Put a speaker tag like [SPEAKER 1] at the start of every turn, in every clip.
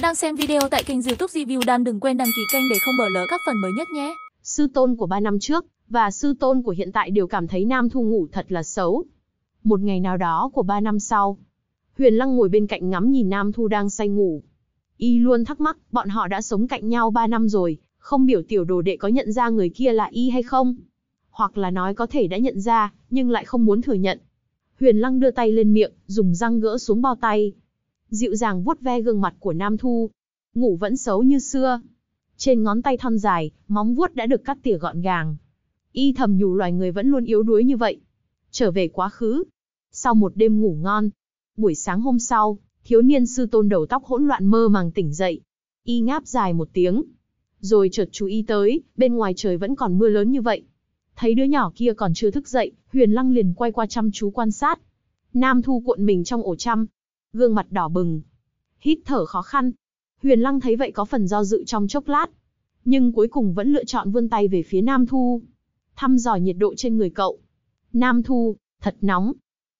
[SPEAKER 1] bạn đang xem video tại kênh youtube Review đang đừng quên đăng ký kênh để không bỏ lỡ các phần mới nhất nhé. Sư tôn của 3 năm trước và sư tôn của hiện tại đều cảm thấy Nam Thu ngủ thật là xấu. Một ngày nào đó của 3 năm sau, Huyền Lăng ngồi bên cạnh ngắm nhìn Nam Thu đang say ngủ. Y luôn thắc mắc, bọn họ đã sống cạnh nhau 3 năm rồi, không biểu tiểu đồ đệ có nhận ra người kia là Y hay không? Hoặc là nói có thể đã nhận ra, nhưng lại không muốn thừa nhận. Huyền Lăng đưa tay lên miệng, dùng răng gỡ xuống bao tay, dịu dàng vuốt ve gương mặt của Nam Thu. Ngủ vẫn xấu như xưa. Trên ngón tay thon dài, móng vuốt đã được cắt tỉa gọn gàng. Y thầm nhủ loài người vẫn luôn yếu đuối như vậy. Trở về quá khứ. Sau một đêm ngủ ngon. Buổi sáng hôm sau, thiếu niên sư tôn đầu tóc hỗn loạn mơ màng tỉnh dậy. Y ngáp dài một tiếng. Rồi chợt chú ý tới, bên ngoài trời vẫn còn mưa lớn như vậy. Thấy đứa nhỏ kia còn chưa thức dậy, Huyền Lăng liền quay qua chăm chú quan sát. Nam Thu cuộn mình trong ổ chăm, gương mặt đỏ bừng, hít thở khó khăn. Huyền Lăng thấy vậy có phần do dự trong chốc lát, nhưng cuối cùng vẫn lựa chọn vươn tay về phía Nam Thu, thăm dò nhiệt độ trên người cậu. Nam Thu, thật nóng.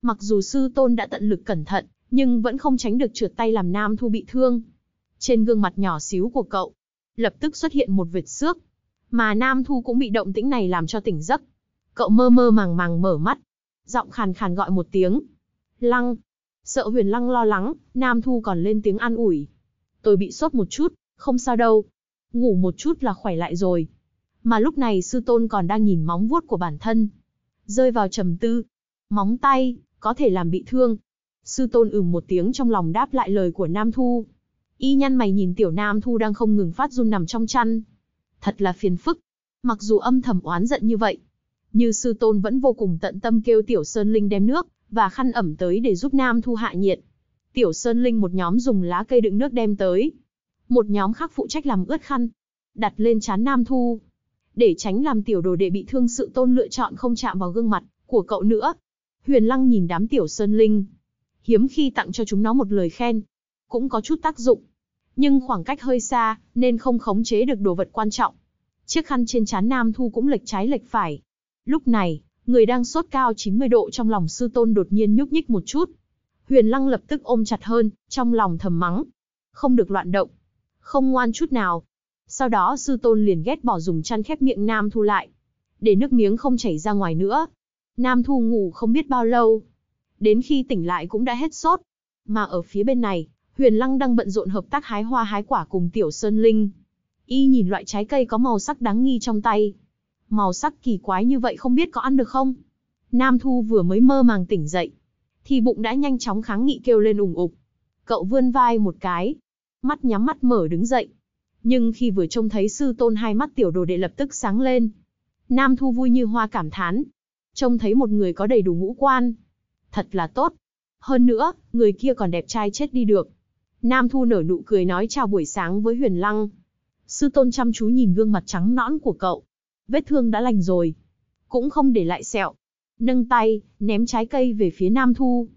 [SPEAKER 1] Mặc dù sư tôn đã tận lực cẩn thận, nhưng vẫn không tránh được trượt tay làm Nam Thu bị thương. Trên gương mặt nhỏ xíu của cậu, lập tức xuất hiện một vệt xước, mà Nam Thu cũng bị động tĩnh này làm cho tỉnh giấc. Cậu mơ mơ màng màng mở mắt, giọng khàn khàn gọi một tiếng. Lăng, Sợ huyền lăng lo lắng, Nam Thu còn lên tiếng an ủi. Tôi bị sốt một chút, không sao đâu. Ngủ một chút là khỏe lại rồi. Mà lúc này sư tôn còn đang nhìn móng vuốt của bản thân. Rơi vào trầm tư. Móng tay, có thể làm bị thương. Sư tôn ừm một tiếng trong lòng đáp lại lời của Nam Thu. Y nhăn mày nhìn tiểu Nam Thu đang không ngừng phát run nằm trong chăn. Thật là phiền phức. Mặc dù âm thầm oán giận như vậy, như sư tôn vẫn vô cùng tận tâm kêu Tiểu Sơn Linh đem nước và khăn ẩm tới để giúp Nam Thu hạ nhiệt. Tiểu Sơn Linh một nhóm dùng lá cây đựng nước đem tới, một nhóm khác phụ trách làm ướt khăn, đặt lên trán Nam Thu, để tránh làm tiểu đồ đệ bị thương sự tôn lựa chọn không chạm vào gương mặt của cậu nữa. Huyền Lăng nhìn đám Tiểu Sơn Linh, hiếm khi tặng cho chúng nó một lời khen, cũng có chút tác dụng, nhưng khoảng cách hơi xa nên không khống chế được đồ vật quan trọng. Chiếc khăn trên trán Nam Thu cũng lệch trái lệch phải, Lúc này, người đang sốt cao 90 độ trong lòng sư tôn đột nhiên nhúc nhích một chút. Huyền Lăng lập tức ôm chặt hơn, trong lòng thầm mắng. Không được loạn động. Không ngoan chút nào. Sau đó sư tôn liền ghét bỏ dùng chăn khép miệng Nam Thu lại. Để nước miếng không chảy ra ngoài nữa. Nam Thu ngủ không biết bao lâu. Đến khi tỉnh lại cũng đã hết sốt. Mà ở phía bên này, Huyền Lăng đang bận rộn hợp tác hái hoa hái quả cùng Tiểu Sơn Linh. Y nhìn loại trái cây có màu sắc đáng nghi trong tay, màu sắc kỳ quái như vậy không biết có ăn được không? Nam Thu vừa mới mơ màng tỉnh dậy, thì bụng đã nhanh chóng kháng nghị kêu lên ủng ục. Cậu vươn vai một cái, mắt nhắm mắt mở đứng dậy. Nhưng khi vừa trông thấy sư tôn hai mắt tiểu đồ đệ lập tức sáng lên. Nam Thu vui như hoa cảm thán. Trông thấy một người có đầy đủ ngũ quan. Thật là tốt. Hơn nữa, người kia còn đẹp trai chết đi được. Nam Thu nở nụ cười nói chào buổi sáng với Huyền Lăng. Sư tôn chăm chú nhìn gương mặt trắng nõn của cậu vết thương đã lành rồi. Cũng không để lại sẹo. Nâng tay, ném trái cây về phía Nam Thu.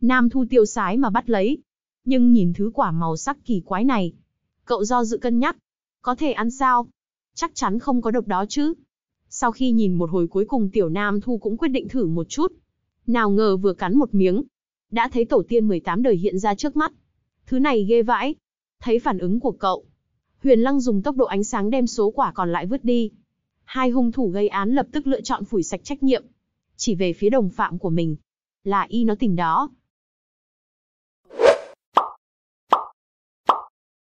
[SPEAKER 1] Nam Thu tiêu sái mà bắt lấy. Nhưng nhìn thứ quả màu sắc kỳ quái này. Cậu do dự cân nhắc. Có thể ăn sao? Chắc chắn không có độc đó chứ. Sau khi nhìn một hồi cuối cùng tiểu Nam Thu cũng quyết định thử một chút. Nào ngờ vừa cắn một miếng. Đã thấy tổ tiên 18 đời hiện ra trước mắt. Thứ này ghê vãi. Thấy phản ứng của cậu. Huyền Lăng dùng tốc độ ánh sáng đem số quả còn lại vứt đi hai hung thủ gây án lập tức lựa chọn phủi sạch trách nhiệm. Chỉ về phía đồng phạm của mình. Là y nó tình đó,